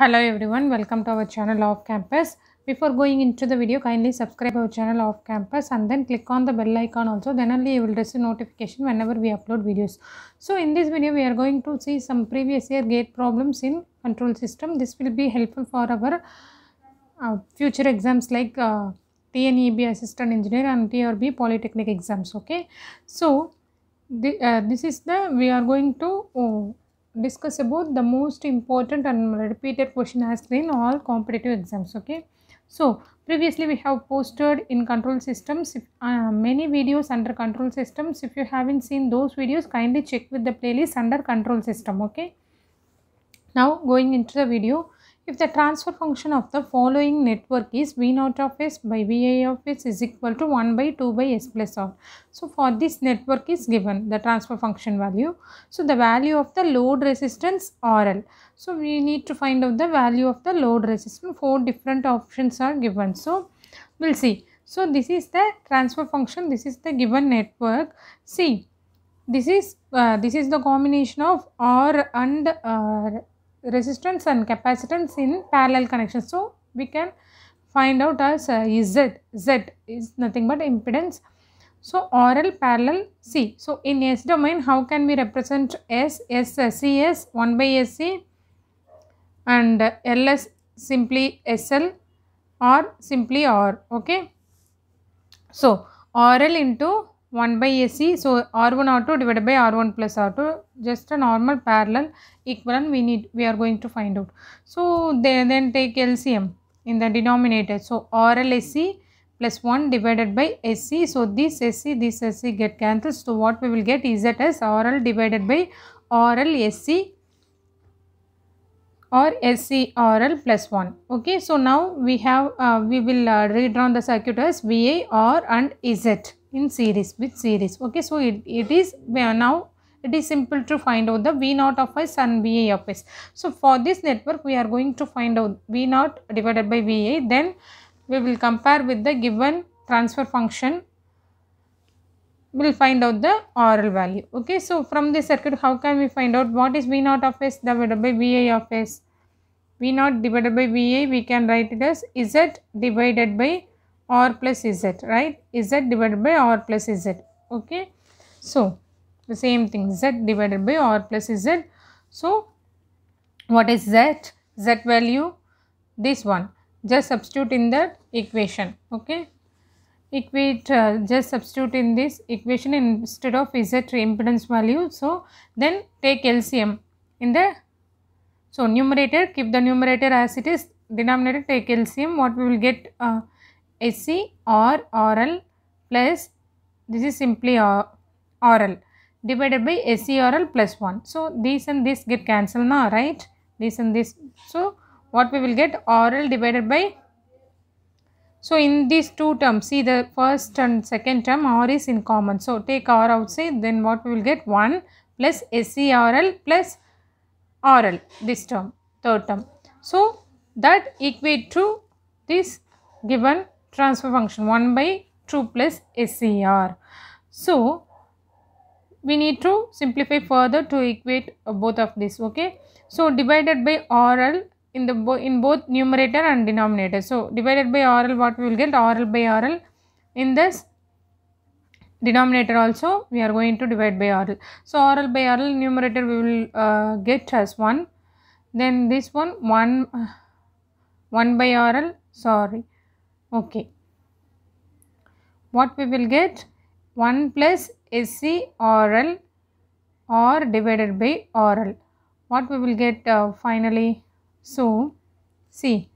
hello everyone welcome to our channel off campus before going into the video kindly subscribe our channel off campus and then click on the bell icon also then only you will receive notification whenever we upload videos so in this video we are going to see some previous year gate problems in control system this will be helpful for our uh, future exams like uh, TNEB assistant engineer and TRB polytechnic exams okay so the, uh, this is the we are going to oh, discuss about the most important and repeated question asked in all competitive exams okay so previously we have posted in control systems uh, many videos under control systems if you haven't seen those videos kindly check with the playlist under control system okay now going into the video if the transfer function of the following network is V naught of S by VI of S is equal to 1 by 2 by S plus R. So, for this network is given the transfer function value. So, the value of the load resistance RL. So, we need to find out the value of the load resistance. Four different options are given. So, we will see. So, this is the transfer function. This is the given network. See, this is uh, this is the combination of R and uh, resistance and capacitance in parallel connection. So, we can find out as uh, Z. Z is nothing but impedance. So, RL parallel C. So, in S domain, how can we represent S S uh, C S 1 by SC and LS simply SL or simply R. Okay. So, RL into 1 by AC. So, R1 R2 divided by R1 plus R2 just a normal parallel equivalent we need we are going to find out. So, they then take LCM in the denominator. So, RLAC plus 1 divided by AC. So, this AC, this AC get cancelled. So, what we will get is that as RL divided by RLAC or RL plus 1. Okay. So, now we have uh, we will uh, redraw the circuit as VA, R and Z in series with series okay so it, it is now it is simple to find out the v naught of s and va of s so for this network we are going to find out v naught divided by va then we will compare with the given transfer function we will find out the oral value okay so from this circuit how can we find out what is v naught of s divided by va of s v naught divided by va we can write it as z divided by r plus z right z divided by r plus z okay so the same thing z divided by r plus z so what is z z value this one just substitute in that equation okay equate uh, just substitute in this equation instead of z impedance value so then take lcm in the so numerator keep the numerator as it is denominator take lcm what we will get uh, SE or oral plus this is simply oral uh, divided by SE oral plus 1. So, this and this get cancelled now right this and this. So, what we will get oral divided by so in these two terms, see the first and second term R is in common. So take R outside, then what we will get 1 plus oral plus RL, this term, third term. So that equate to this given transfer function 1 by 2 plus SCR. So, we need to simplify further to equate uh, both of this. okay. So, divided by RL in the bo in both numerator and denominator. So, divided by RL what we will get RL by RL in this denominator also we are going to divide by RL. So, RL by RL numerator we will uh, get as 1 then this one 1 1 by RL sorry Okay. What we will get? 1 plus SC oral or divided by oral. What we will get uh, finally? So, see,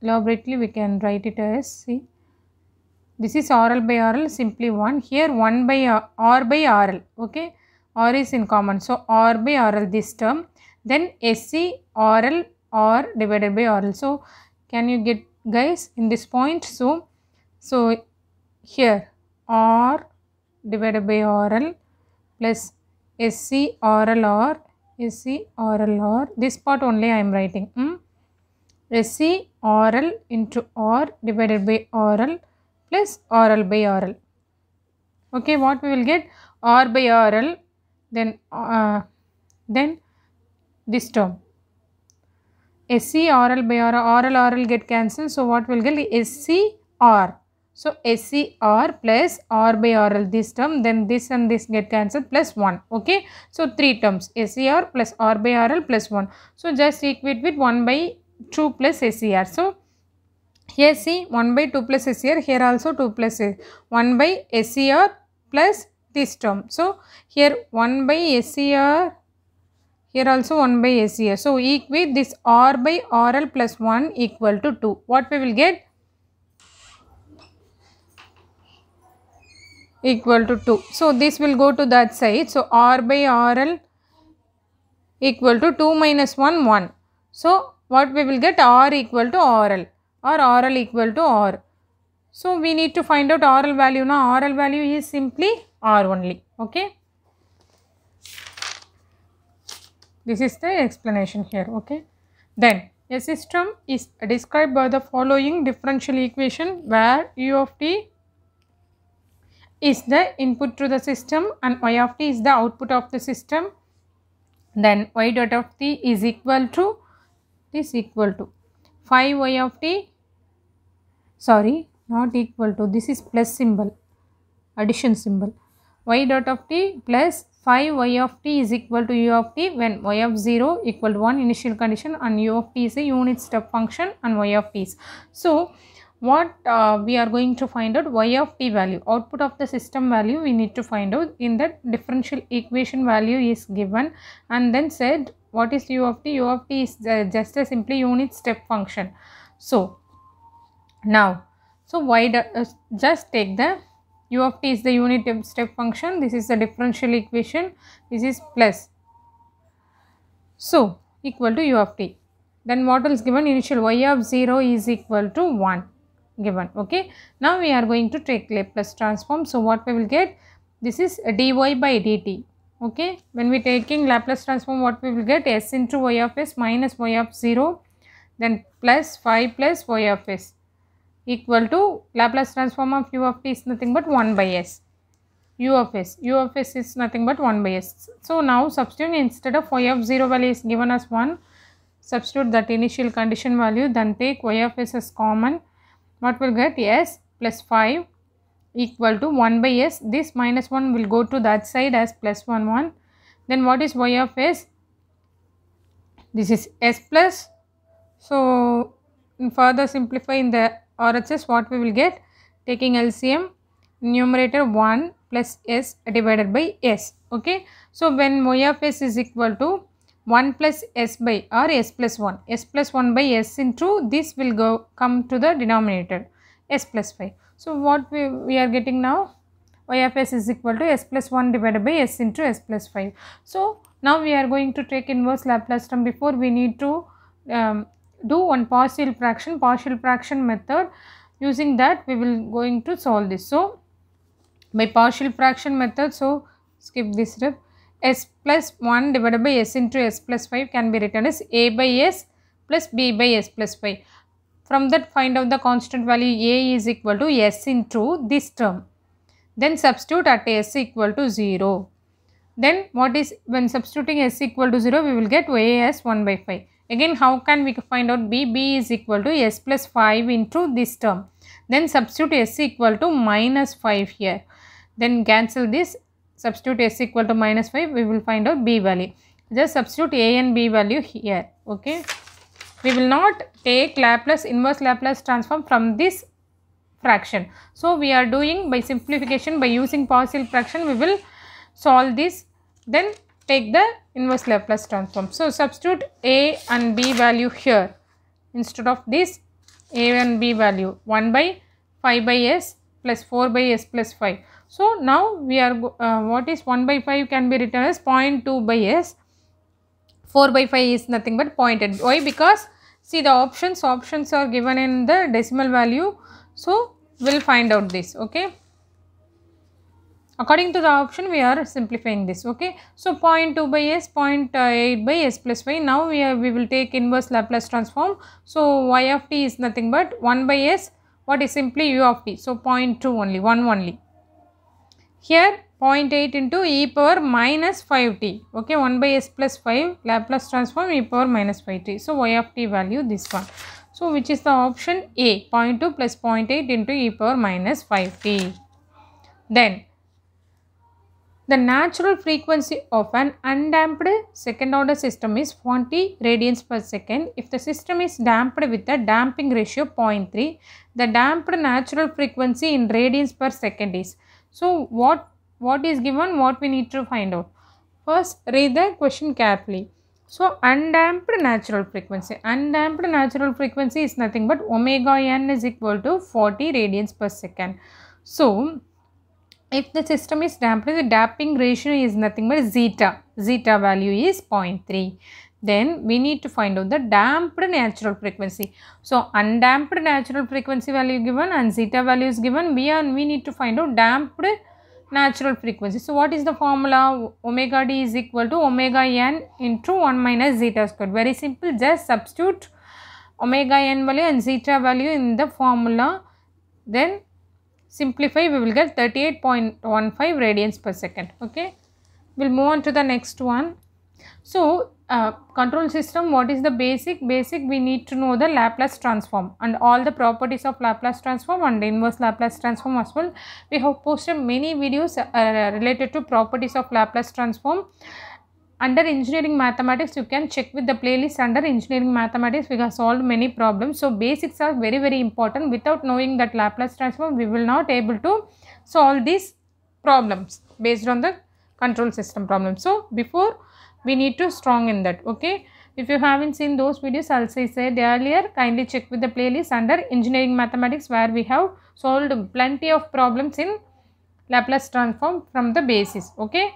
elaborately we can write it as, see, this is oral by oral, simply 1. Here 1 by or, uh, or by oral, okay. Or is in common. So, or by oral this term. Then SC oral or divided by oral. So, can you get guys in this point so so here r divided by oral plus sc oral or sc oral or this part only i am writing mm? sc oral into r divided by oral plus oral by oral okay what we will get r by oral then uh, then this term Scr by or oral oral get cancelled. So what will get SCR. So SCR plus R by oral this term then this and this get cancelled plus 1. Okay. So 3 terms SCR plus R by oral plus 1. So just equate with 1 by 2 plus SCR. So here see 1 by 2 plus SCR here also 2 plus 1 by SCR plus this term. So here 1 by SCR here also 1 by SER. So, equate this R by RL plus 1 equal to 2. What we will get? Equal to 2. So, this will go to that side. So, R by RL equal to 2 minus 1, 1. So, what we will get? R equal to RL or RL equal to R. So, we need to find out RL value. Now, RL value is simply R only. Okay. This is the explanation here, okay. Then a system is described by the following differential equation where u of t is the input to the system and y of t is the output of the system. Then y dot of t is equal to this equal to 5y of t sorry not equal to this is plus symbol addition symbol y dot of t plus 5 y of t is equal to u of t when y of 0 equal to 1 initial condition and u of t is a unit step function and y of t is. So, what uh, we are going to find out y of t value output of the system value we need to find out in that differential equation value is given and then said what is u of t u of t is just a simply unit step function. So, now so y uh, just take the u of t is the unit step function this is the differential equation this is plus so equal to u of t then what else given initial y of 0 is equal to 1 given okay now we are going to take Laplace transform so what we will get this is dy by dt okay when we taking Laplace transform what we will get s into y of s minus y of 0 then plus 5 plus y of s equal to Laplace transform of u of t is nothing but 1 by s u of s u of s is nothing but 1 by s. So, now substitute instead of y of 0 value is given as 1 substitute that initial condition value then take y of s as common what will get s plus 5 equal to 1 by s this minus 1 will go to that side as plus 1 1 then what is y of s this is s plus so further simplifying the or else what we will get taking LCM numerator 1 plus s divided by s okay. So when y of s is equal to 1 plus s by or s plus 1 s plus 1 by s into this will go come to the denominator s plus 5. So what we, we are getting now y of s is equal to s plus 1 divided by s into s plus 5. So, now we are going to take inverse Laplace term before we need to um, do one partial fraction, partial fraction method using that we will going to solve this. So, by partial fraction method, so skip this step s plus 1 divided by s into s plus 5 can be written as a by s plus b by s plus 5. From that find out the constant value a is equal to s into this term. Then substitute at s equal to 0. Then what is when substituting s equal to 0 we will get a as 1 by 5. Again, how can we find out b? b is equal to s plus 5 into this term. Then substitute s equal to minus 5 here. Then cancel this. Substitute s equal to minus 5. We will find out b value. Just substitute a and b value here. Okay. We will not take Laplace inverse Laplace transform from this fraction. So, we are doing by simplification by using partial fraction. We will solve this. Then take the inverse Laplace transform. So, substitute A and B value here instead of this A and B value 1 by 5 by S plus 4 by S plus 5. So, now we are uh, what is 1 by 5 can be written as 0.2 by S 4 by 5 is nothing but pointed. Why? Because see the options options are given in the decimal value. So, we will find out this okay according to the option we are simplifying this okay so 0.2 by s uh, 0.8 by s plus y now we are, we will take inverse laplace transform so y of t is nothing but 1 by s what is simply u of t so 0.2 only 1 only here 0.8 into e power minus 5t okay 1 by s plus 5 laplace transform e power minus 5t so y of t value this one so which is the option a 0.2 plus 0.8 into e power minus 5t then the natural frequency of an undamped second order system is 40 radians per second. If the system is damped with a damping ratio 0.3, the damped natural frequency in radians per second is. So, what, what is given, what we need to find out. First, read the question carefully. So, undamped natural frequency. Undamped natural frequency is nothing but omega n is equal to 40 radians per second. So, if the system is damped the damping ratio is nothing but zeta zeta value is 0.3 then we need to find out the damped natural frequency. So, undamped natural frequency value given and zeta value is given. We are we need to find out damped natural frequency. So, what is the formula? Omega d is equal to omega n into 1 minus zeta squared. Very simple. Just substitute omega n value and zeta value in the formula. Then simplify we will get 38.15 radians per second okay we'll move on to the next one so uh, control system what is the basic basic we need to know the laplace transform and all the properties of laplace transform and inverse laplace transform as well we have posted many videos uh, related to properties of laplace transform under engineering mathematics you can check with the playlist under engineering mathematics we have solved many problems so basics are very very important without knowing that laplace transform we will not able to solve these problems based on the control system problem so before we need to strong in that okay if you haven't seen those videos as i said earlier kindly check with the playlist under engineering mathematics where we have solved plenty of problems in laplace transform from the basis okay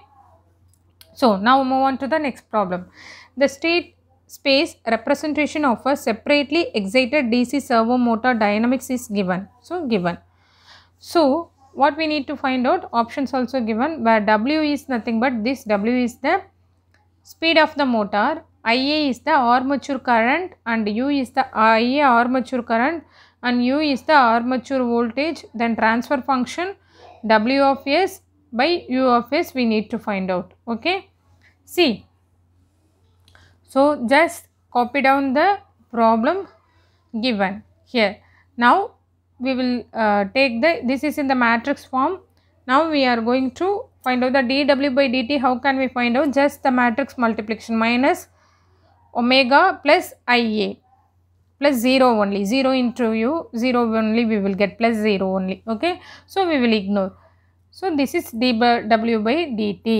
so, now move on to the next problem. The state space representation of a separately excited DC servo motor dynamics is given. So, given. So, what we need to find out options also given where W is nothing but this W is the speed of the motor, Ia is the armature current and U is the Ia armature current and U is the armature voltage then transfer function W of S by u of s we need to find out okay see so just copy down the problem given here now we will uh, take the this is in the matrix form now we are going to find out the dw by dt how can we find out just the matrix multiplication minus omega plus ia plus 0 only 0 into u 0 only we will get plus 0 only okay so we will ignore so, this is d by w by dt.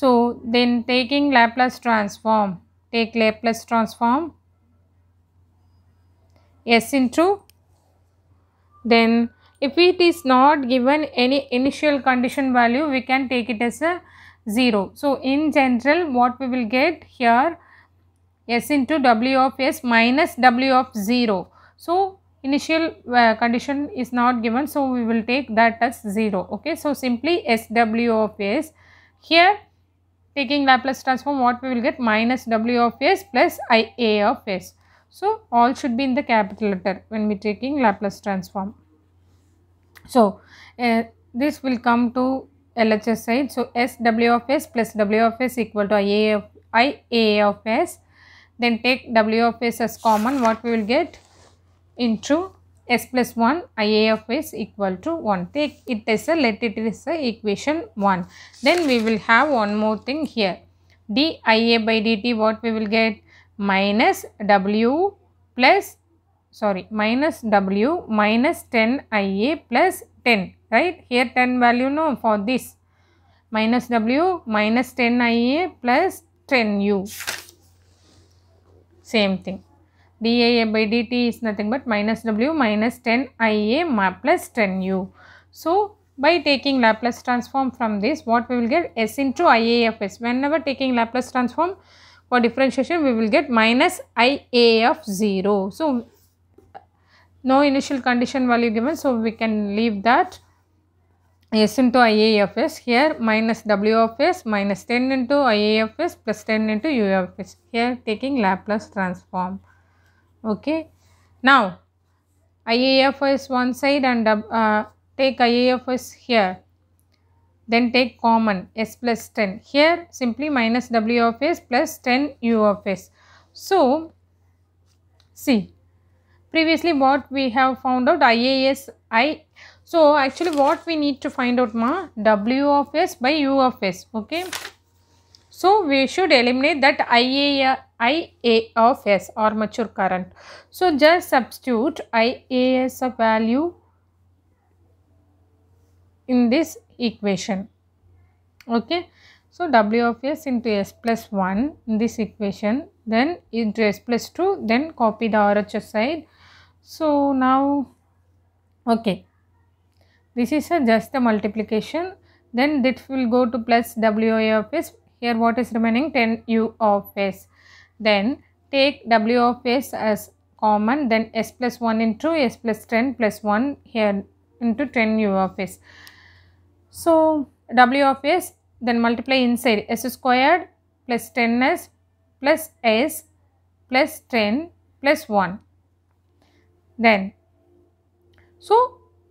So, then taking Laplace transform, take Laplace transform s into then if it is not given any initial condition value we can take it as a 0. So, in general what we will get here s into w of s minus w of 0. So, initial uh, condition is not given so we will take that as 0 okay so simply sw of s here taking Laplace transform what we will get minus w of s plus i a of s so all should be in the capital letter when we taking Laplace transform so uh, this will come to LHS side so sw of s plus w of s equal to ia of i a of s then take w of s as common what we will get into s plus 1 ia of s equal to 1 take it as a let it is a equation 1 then we will have one more thing here dia by dt what we will get minus w plus sorry minus w minus 10 ia plus 10 right here 10 value no for this minus w minus 10 ia plus 10 u same thing dIA by dt is nothing but minus W minus 10 IA plus 10 U. So, by taking Laplace transform from this, what we will get S into IA of S. Whenever taking Laplace transform for differentiation, we will get minus IA of 0. So, no initial condition value given. So, we can leave that S into IA of S here minus W of S minus 10 into IA of S plus 10 into U of S here taking Laplace transform okay now iaf is one side and uh, take iaf is here then take common s plus 10 here simply minus w of s plus 10 u of s so see previously what we have found out ias i so actually what we need to find out ma w of s by u of s okay so, we should eliminate that IA, IA of S or mature current. So, just substitute ia of value in this equation. Okay. So, W of S into S plus 1 in this equation then into S plus 2 then copy the RHS side. So, now okay this is a just the multiplication then this will go to plus w of S here what is remaining? 10 u of s. Then take w of s as common. Then s plus 1 into s plus 10 plus 1 here into 10 u of s. So w of s then multiply inside s squared plus 10s plus s plus 10 plus 1. Then so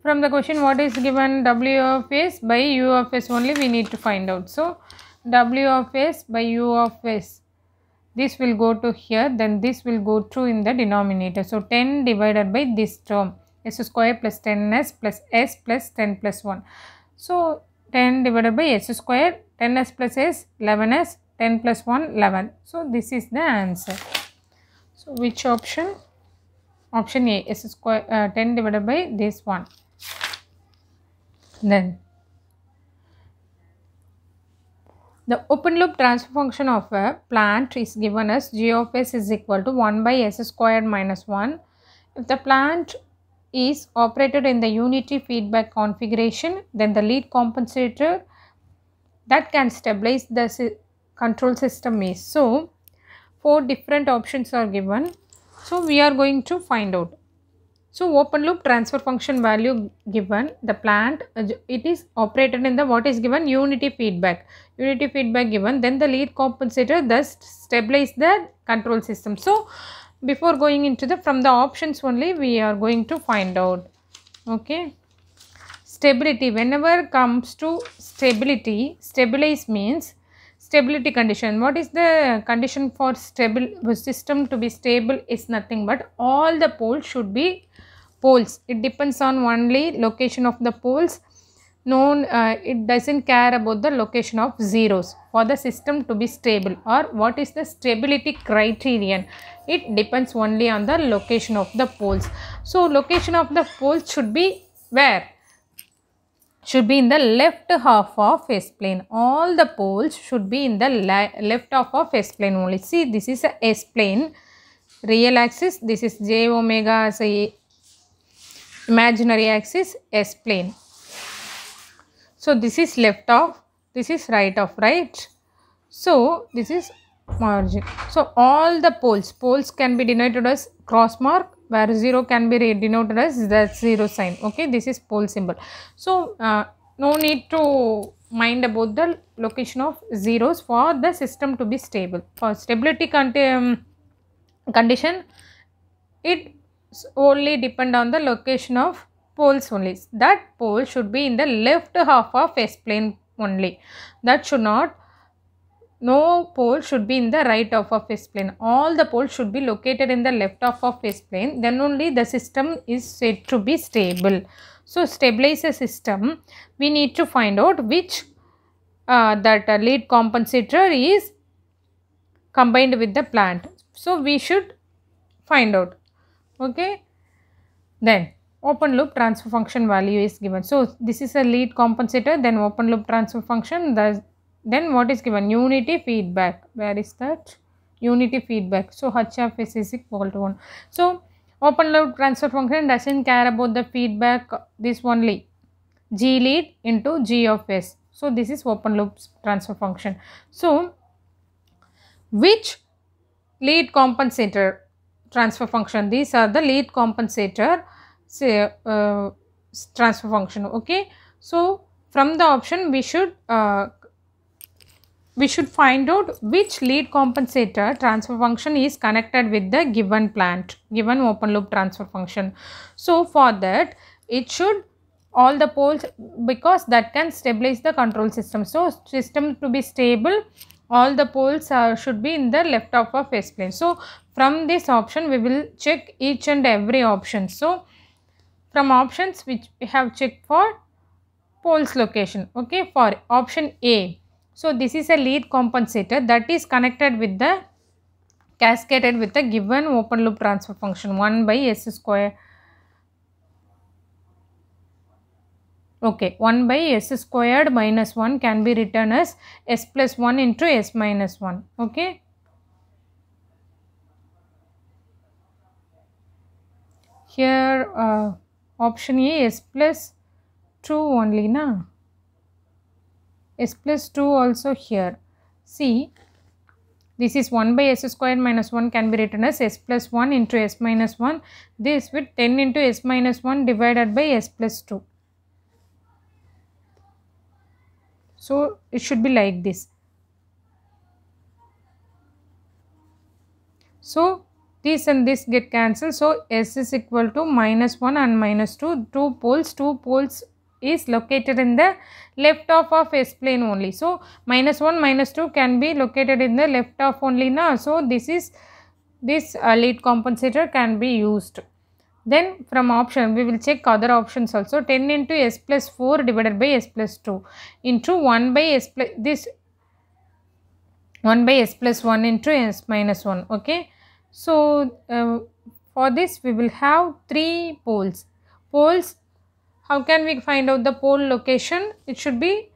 from the question what is given w of s by u of s only we need to find out. So w of s by u of s. This will go to here then this will go through in the denominator. So 10 divided by this term s square plus 10s plus s plus 10 plus 1. So 10 divided by s square 10s plus s 11s 10 plus 1 11. So this is the answer. So which option? Option A s square uh, 10 divided by this one. Then The open loop transfer function of a plant is given as g of s is equal to 1 by s squared minus 1. If the plant is operated in the unity feedback configuration, then the lead compensator that can stabilize the si control system is. So, four different options are given. So, we are going to find out. So, open loop transfer function value given the plant, it is operated in the what is given unity feedback unity feedback given then the lead compensator thus stabilize the control system. So, before going into the from the options only we are going to find out okay stability whenever comes to stability stabilize means stability condition what is the condition for stable system to be stable is nothing but all the poles should be poles it depends on only location of the poles known uh, it doesn't care about the location of zeros for the system to be stable or what is the stability criterion it depends only on the location of the poles so location of the poles should be where should be in the left half of S plane. All the poles should be in the left half of S plane only. See, this is a S plane, real axis, this is j omega as a imaginary axis, S plane. So, this is left off, this is right off, right? So, this is margin. So, all the poles, poles can be denoted as cross mark where 0 can be denoted as that 0 sign. Okay, this is pole symbol. So, uh, no need to mind about the location of zeros for the system to be stable. For stability um, condition, it only depend on the location of poles only. That pole should be in the left half of S-plane only. That should not, no pole should be in the right half of S-plane. All the poles should be located in the left half of S-plane. Then only the system is said to be stable. So, stabilize a system, we need to find out which uh, that uh, lead compensator is combined with the plant. So, we should find out. Okay. Then, open loop transfer function value is given. So, this is a lead compensator then open loop transfer function then what is given unity feedback where is that unity feedback. So, HF is, is equal to 1. So, open loop transfer function doesn't care about the feedback this only G lead into G of S. So, this is open loop transfer function. So, which lead compensator transfer function these are the lead compensator say, uh, transfer function okay so from the option we should uh, we should find out which lead compensator transfer function is connected with the given plant given open loop transfer function so for that it should all the poles because that can stabilize the control system so system to be stable all the poles should be in the left half of s plane so from this option we will check each and every option so from options which we have checked for poles location okay for option A. So, this is a lead compensator that is connected with the cascaded with the given open loop transfer function 1 by s square okay 1 by s squared minus 1 can be written as s plus 1 into s minus 1 okay here uh, option A S plus 2 only na S plus 2 also here see this is 1 by s square minus 1 can be written as s plus 1 into s minus 1 this with 10 into s minus 1 divided by s plus 2 so it should be like this so this and this get cancelled so s is equal to minus 1 and minus 2 two poles two poles is located in the left half of s plane only so minus 1 minus 2 can be located in the left half only now so this is this uh, lead compensator can be used then from option we will check other options also 10 into s plus 4 divided by s plus 2 into 1 by s plus this 1 by s plus 1 into s minus 1 okay so, uh, for this we will have three poles. Poles, how can we find out the pole location? It should be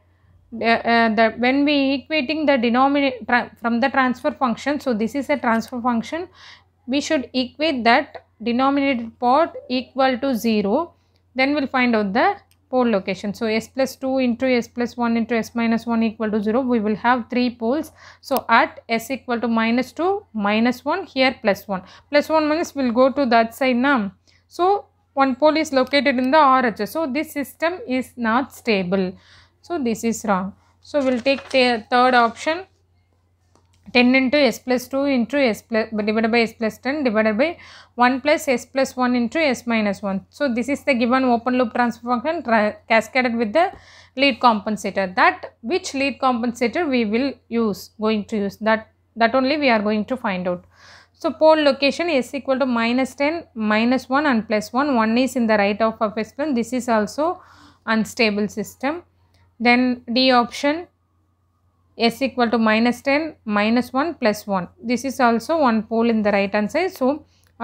uh, uh the when we equating the denominator from the transfer function. So, this is a transfer function. We should equate that denominator part equal to 0. Then we will find out the pole location. So s plus 2 into s plus 1 into s minus 1 equal to 0. We will have 3 poles. So at s equal to minus 2, minus 1, here plus 1. Plus 1 minus will go to that side now. So one pole is located in the RH. So this system is not stable. So this is wrong. So we'll take the third option. 10 into s plus 2 into s plus divided by s plus 10 divided by 1 plus s plus 1 into s minus 1. So, this is the given open loop transfer function cascaded with the lead compensator that which lead compensator we will use going to use that that only we are going to find out. So, pole location s equal to minus 10 minus 1 and plus 1 1 is in the right of s plane this is also unstable system. Then D option s equal to minus 10 minus 1 plus 1 this is also one pole in the right hand side so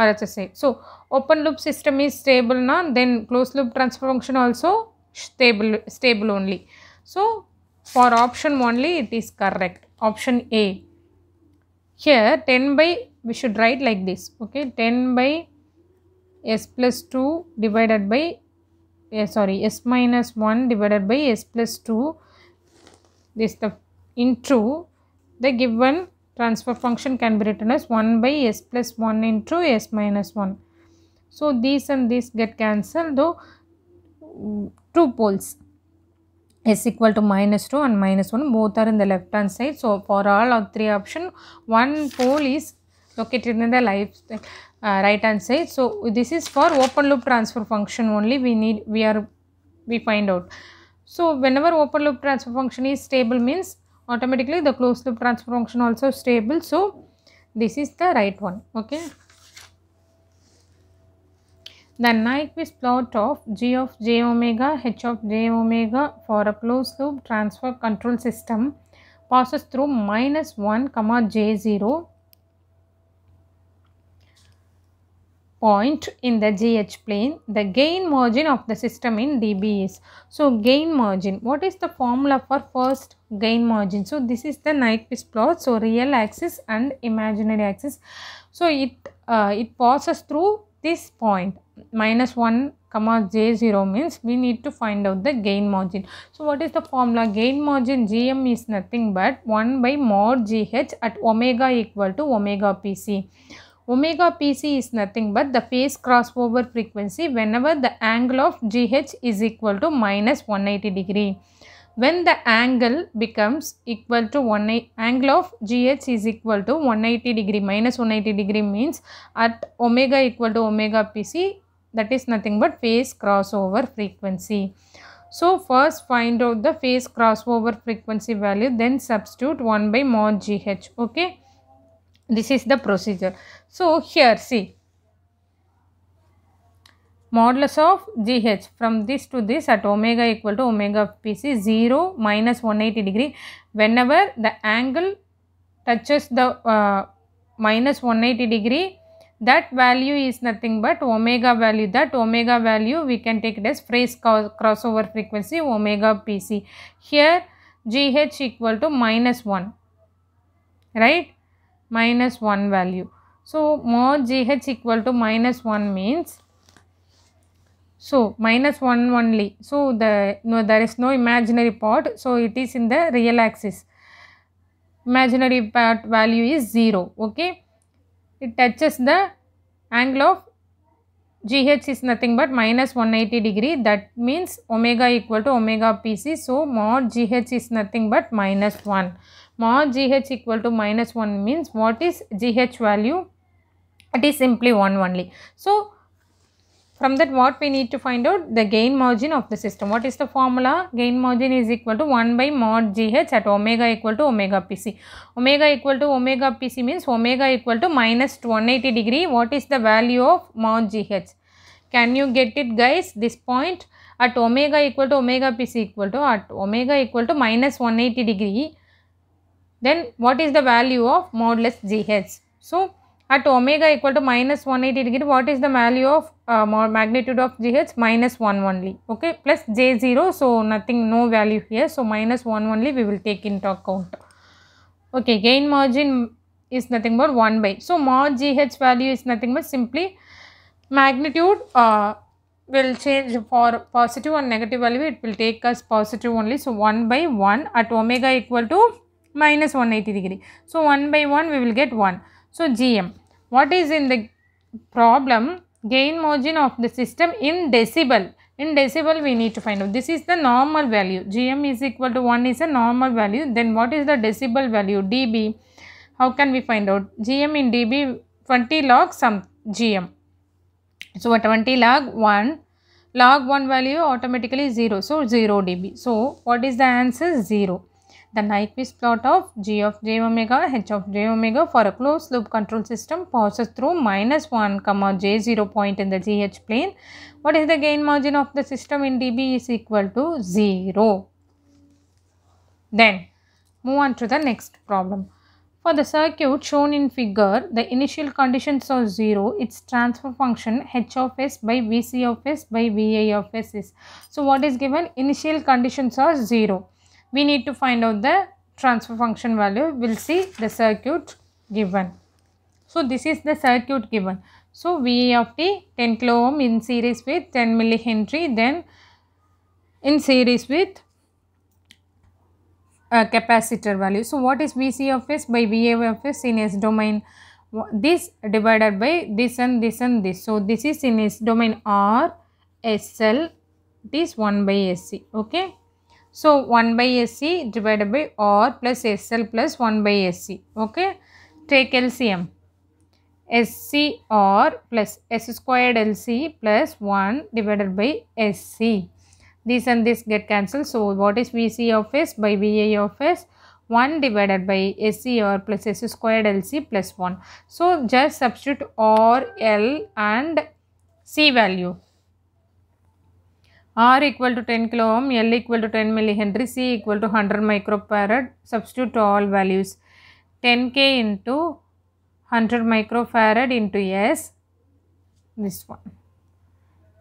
RHSI. So, open loop system is stable now then closed loop transfer function also stable stable only. So, for option only it is correct option A. Here 10 by we should write like this okay 10 by s plus 2 divided by uh, sorry s minus 1 divided by s plus 2 this the into the given transfer function can be written as 1 by s plus 1 into s minus 1. So, these and these get cancelled though two poles s equal to minus 2 and minus 1 both are in the left hand side. So, for all of three option one pole is located in the left uh, right hand side. So, this is for open loop transfer function only we need we are we find out. So, whenever open loop transfer function is stable means automatically the closed loop transfer function also stable so this is the right one okay the Nyquist plot of g of j omega h of j omega for a closed loop transfer control system passes through minus 1 comma j 0 point in the GH plane, the gain margin of the system in dB is. So, gain margin. What is the formula for first gain margin? So, this is the Nyquist plot. So, real axis and imaginary axis. So, it, uh, it passes through this point minus 1 comma j0 means we need to find out the gain margin. So, what is the formula? Gain margin gm is nothing but 1 by mod gh at omega equal to omega pc. Omega PC is nothing but the phase crossover frequency whenever the angle of GH is equal to minus 180 degree. When the angle becomes equal to 1 angle of GH is equal to 180 degree minus 180 degree means at omega equal to omega PC that is nothing but phase crossover frequency. So first find out the phase crossover frequency value then substitute 1 by mod GH okay this is the procedure so here see modulus of gh from this to this at omega equal to omega of pc 0 minus 180 degree whenever the angle touches the uh, minus 180 degree that value is nothing but omega value that omega value we can take it as phase crossover frequency omega pc here gh equal to minus 1 right minus 1 value. So, mod GH equal to minus 1 means so minus 1 only. So, the no there is no imaginary part. So, it is in the real axis. Imaginary part value is 0. Okay. It touches the angle of GH is nothing but minus 180 degree that means omega equal to omega PC. So, mod GH is nothing but minus 1 mod gh equal to minus 1 means what is gh value? It is simply 1 only. So, from that what we need to find out? The gain margin of the system. What is the formula? Gain margin is equal to 1 by mod gh at omega equal to omega pc. Omega equal to omega pc means omega equal to minus 180 degree. What is the value of mod gh? Can you get it guys? This point at omega equal to omega pc equal to at omega equal to minus 180 degree then what is the value of modulus GH? So at omega equal to minus 180 degree, what is the value of uh, magnitude of GH? Minus 1 only. Okay, plus J0. So nothing, no value here. So minus 1 only we will take into account. Okay, gain margin is nothing but 1 by. So mod GH value is nothing but simply magnitude uh, will change for positive and negative value. It will take us positive only. So 1 by 1 at omega equal to minus 180 degree. So, 1 by 1 we will get 1. So, GM. What is in the problem? Gain margin of the system in decibel. In decibel we need to find out. This is the normal value. GM is equal to 1 is a normal value. Then what is the decibel value? dB. How can we find out? GM in dB 20 log some GM. So, 20 log 1 log 1 value automatically 0. So, 0 dB. So, what is the answer? 0 the Nyquist plot of g of j omega h of j omega for a closed loop control system passes through minus 1 comma j 0 point in the gh plane. What is the gain margin of the system in dB is equal to 0. Then move on to the next problem. For the circuit shown in figure, the initial conditions are 0, its transfer function h of s by vc of s by va of s is. So, what is given? Initial conditions are 0 we need to find out the transfer function value. We will see the circuit given. So, this is the circuit given. So, V of t 10 kilo ohm in series with 10 millihenry then in series with a uh, capacitor value. So, what is Vc of s by Va of s in s domain? This divided by this and this and this. So, this is in s domain r SL. This 1 by SC. Okay. So 1 by SC divided by R plus SL plus 1 by SC. Okay. Take LCM. R plus S squared LC plus 1 divided by SC. This and this get cancelled. So what is VC of S by VA of S? 1 divided by SC R plus S squared LC plus 1. So just substitute R, L and C value. R equal to 10 kilo ohm, L equal to 10 millihenry, C equal to 100 microfarad. Substitute all values. 10K into 100 microfarad into S, this one.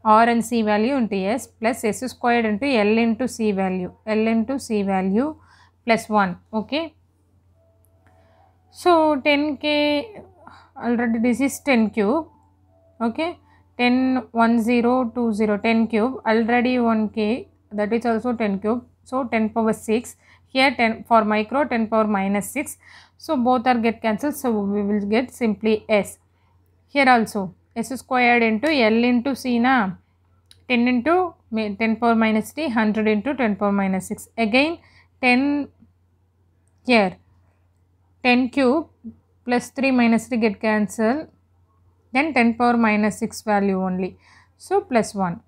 R and C value into S plus S squared into L into C value, L into C value plus 1, okay. So, 10K, already this is 10 cube, okay. 10 1 0 2 0 10 cube already 1k that is also 10 cube so 10 power 6 here 10 for micro 10 power minus 6 so both are get cancelled so we will get simply s here also s squared into l into c na 10 into 10 power minus 3 100 into 10 power minus 6 again 10 here 10 cube plus 3 minus 3 get cancelled then 10 power minus 6 value only. So, plus 1.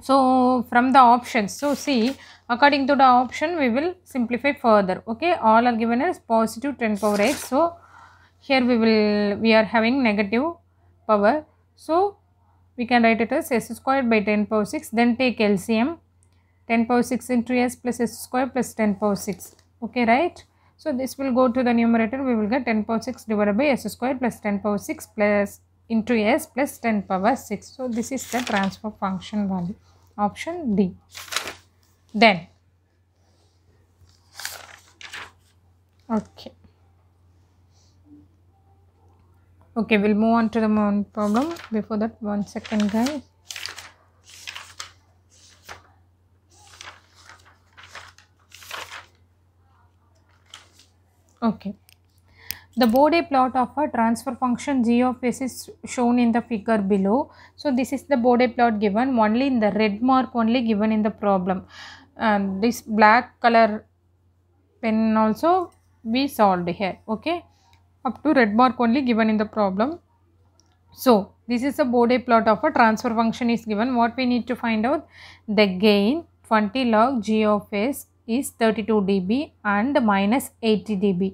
So, from the options, so see according to the option we will simplify further. Okay, all are given as positive 10 power x So, here we will, we are having negative power. So, we can write it as s squared by 10 power 6 then take LCM 10 power 6 into s plus s square plus 10 power 6 okay right so this will go to the numerator. We will get 10 power 6 divided by s square plus 10 power 6 plus into s plus 10 power 6. So this is the transfer function value. Option D. Then. Okay. Okay, we'll move on to the problem. Before that, one second guys. Okay. The Bode plot of a transfer function g of s is shown in the figure below. So, this is the Bode plot given only in the red mark only given in the problem. Um, this black color pen also we solved here. Okay. Up to red mark only given in the problem. So, this is a Bode plot of a transfer function is given. What we need to find out? The gain 20 log g of s is 32 dB and minus 80 dB,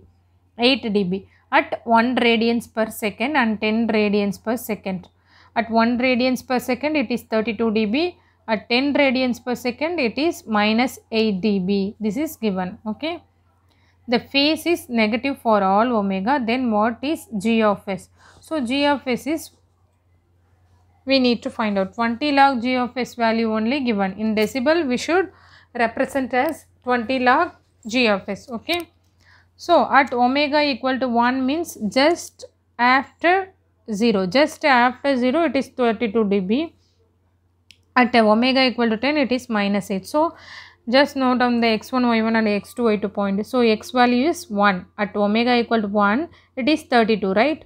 8 dB at 1 radians per second and 10 radians per second. At 1 radians per second it is 32 dB, at 10 radians per second it is minus 8 dB. This is given, okay. The phase is negative for all omega, then what is g of s? So, g of s is we need to find out 20 log g of s value only given in decibel we should represent as 20 log g of s okay. So, at omega equal to 1 means just after 0 just after 0 it is 32 dB at omega equal to 10 it is minus 8. So, just note on the x1 y1 and x2 y2 point. So, x value is 1 at omega equal to 1 it is 32 right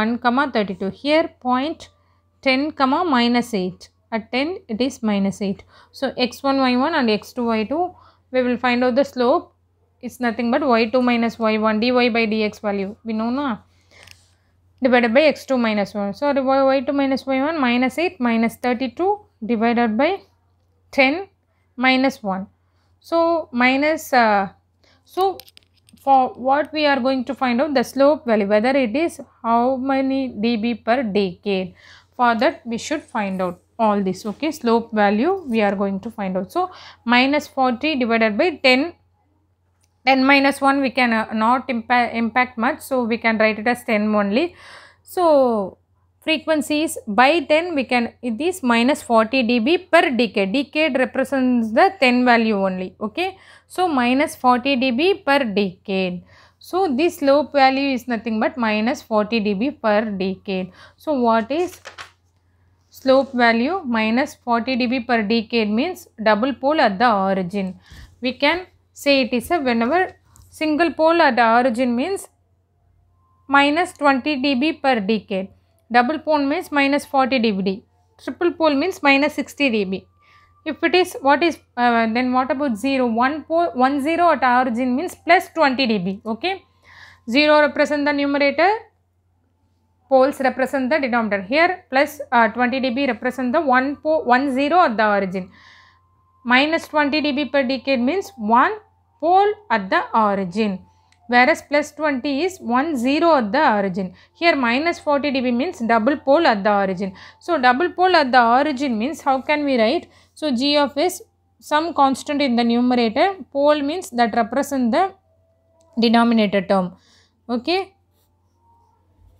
1 comma 32 here point 10 comma minus 8 at 10 it is minus 8. So, x1 y1 and x2 y2 we will find out the slope it's nothing but y2 minus y1 dy by dx value we know na divided by x2 minus 1 so y2 minus y1 minus 8 minus 32 divided by 10 minus 1 so minus uh, so for what we are going to find out the slope value whether it is how many db per decade for that we should find out all this okay slope value we are going to find out so minus 40 divided by 10 10 minus 1 we can uh, not impact impact much so we can write it as 10 only so frequencies by 10 we can it is minus 40 dB per decade decade represents the 10 value only okay so minus 40 dB per decade so this slope value is nothing but minus 40 dB per decade so what is slope value minus 40 dB per decade means double pole at the origin. We can say it is a whenever single pole at the origin means minus 20 dB per decade. Double pole means minus 40 dB. Triple pole means minus 60 dB. If it is what is uh, then what about 0? 1 pole 1 0 at origin means plus 20 dB. Okay. 0 represent the numerator poles represent the denominator here plus, uh, 20 dB represent the 1 po 1 0 at the origin minus 20 dB per decade means 1 pole at the origin whereas plus 20 is 1 0 at the origin. Here minus 40 dB means double pole at the origin. So, double pole at the origin means how can we write? So, g of s some constant in the numerator pole means that represent the denominator term. Okay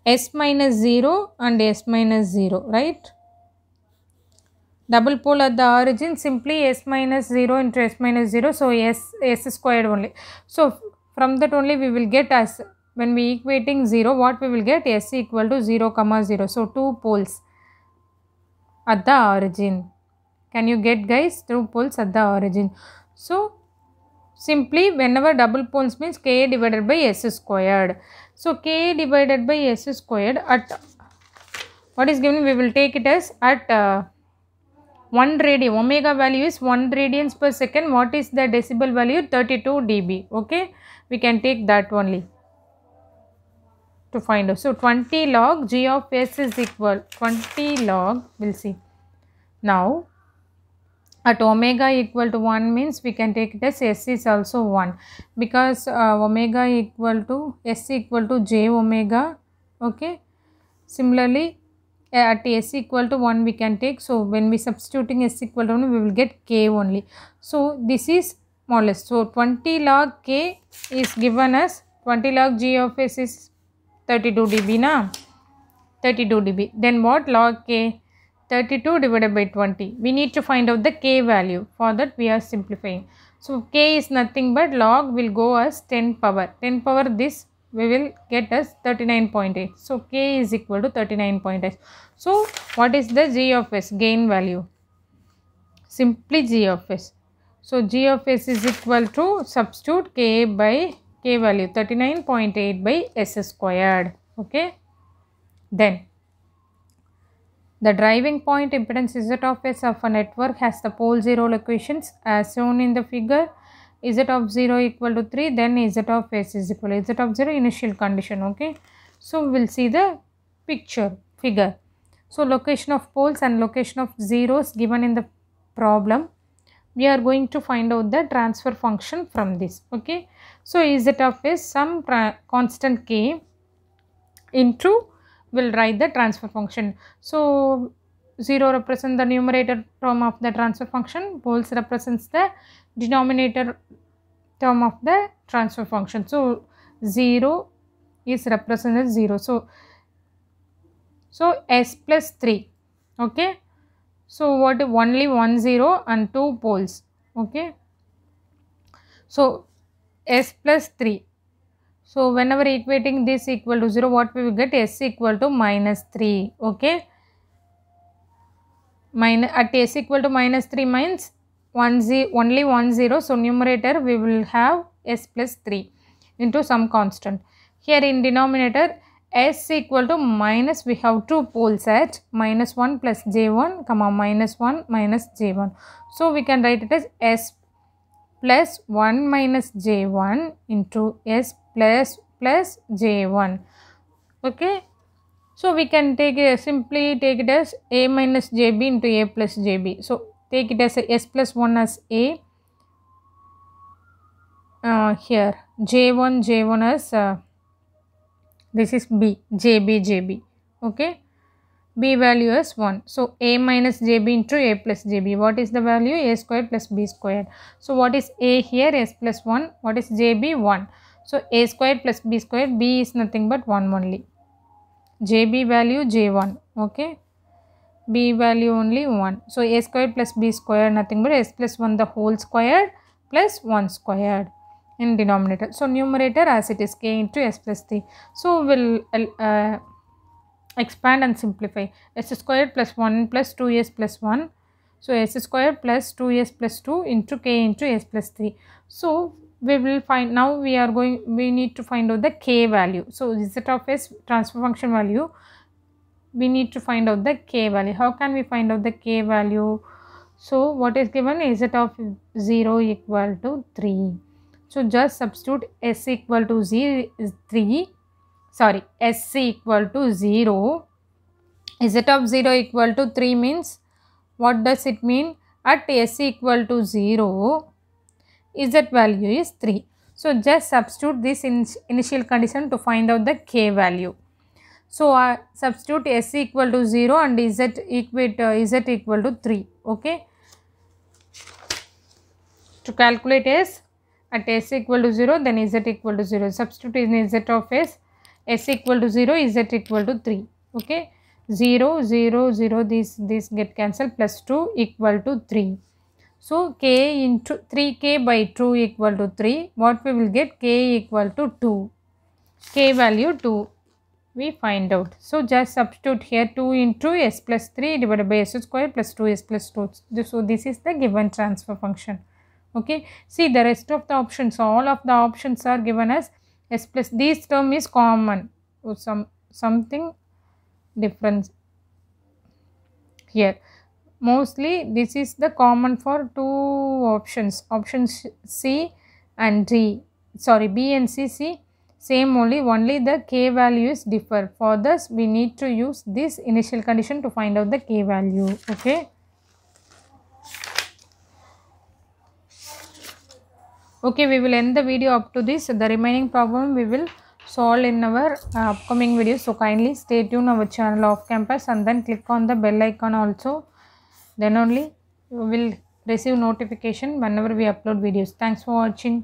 s minus 0 and s minus 0 right double pole at the origin simply s minus 0 into s minus 0 so s s squared only so from that only we will get as when we equating 0 what we will get s equal to 0 comma 0 so two poles at the origin can you get guys two poles at the origin so simply whenever double poles means K divided by s squared so, K divided by S squared at what is given we will take it as at uh, 1 radian omega value is 1 radians per second what is the decibel value 32 dB okay we can take that only to find out. So, 20 log G of S is equal 20 log we will see. Now, at omega equal to 1 means we can take it as s is also 1 because uh, omega equal to s equal to j omega okay similarly at s equal to 1 we can take so when we substituting s equal to 1 we will get k only so this is less so 20 log k is given as 20 log g of s is 32 db na 32 db then what log k 32 divided by 20. We need to find out the k value. For that we are simplifying. So k is nothing but log will go as 10 power. 10 power this we will get as 39.8. So k is equal to 39.8. So what is the g of s gain value? Simply g of s. So g of s is equal to substitute k by k value 39.8 by s squared. Okay. Then the driving point impedance Z of S of a network has the pole 0 locations as shown in the figure Z of 0 equal to 3 then Z of S is equal to Z of 0 initial condition okay. So we will see the picture figure. So location of poles and location of zeros given in the problem we are going to find out the transfer function from this okay. So Z of S some constant K into will write the transfer function. So 0 represents the numerator term of the transfer function, poles represents the denominator term of the transfer function. So 0 is represented 0. So, so s plus 3 okay. So what only 1 0 and 2 poles okay. So s plus 3 so whenever equating this equal to 0 what we will get s equal to minus 3 okay. Minus, at s equal to minus 3 means one z, only 1 0 so numerator we will have s plus 3 into some constant. Here in denominator s equal to minus we have two poles at minus 1 plus j1 comma minus 1 minus j1. So we can write it as s plus 1 minus j1 into s plus plus j1 okay so we can take a, simply take it as a minus jb into a plus jb so take it as a s plus 1 as a uh, here j1 j1 as uh, this is b jb jb okay b value is 1 so a minus jb into a plus jb what is the value a square plus b square so what is a here s plus 1 what is jb 1 so a square plus b square, b is nothing but 1 only. jb value j1, okay. b value only 1. So a square plus b square nothing but s plus 1 the whole squared plus 1 squared in denominator. So numerator as it is k into s plus 3. So we'll uh, uh expand and simplify s square plus plus 1 plus 2s plus 1. So s square plus 2s plus 2 into k into s plus 3. So we will find now we are going we need to find out the k value so z of s transfer function value we need to find out the k value how can we find out the k value so what is given is z of 0 equal to 3 so just substitute s equal to z 3 sorry s equal to 0 z of 0 equal to 3 means what does it mean at s equal to 0 z value is 3. So, just substitute this in initial condition to find out the k value. So, uh, substitute s equal to 0 and z, equate, uh, z equal to 3. Okay. To calculate s at s equal to 0 then z equal to 0. Substitute in z of s, s equal to 0, z equal to 3. Okay. 0, 0, 0 this, this get cancelled plus 2 equal to 3. So, k into 3k by 2 equal to 3. What we will get? k equal to 2. k value 2 we find out. So, just substitute here 2 into s plus 3 divided by s square plus 2s plus 2. So, this is the given transfer function. Okay. See the rest of the options, all of the options are given as s plus. This term is common or some something difference here mostly this is the common for two options options c and d sorry b and c c same only only the k values differ for this we need to use this initial condition to find out the k value okay okay we will end the video up to this the remaining problem we will solve in our uh, upcoming video so kindly stay tuned our channel off campus and then click on the bell icon also then only you will receive notification whenever we upload videos thanks for watching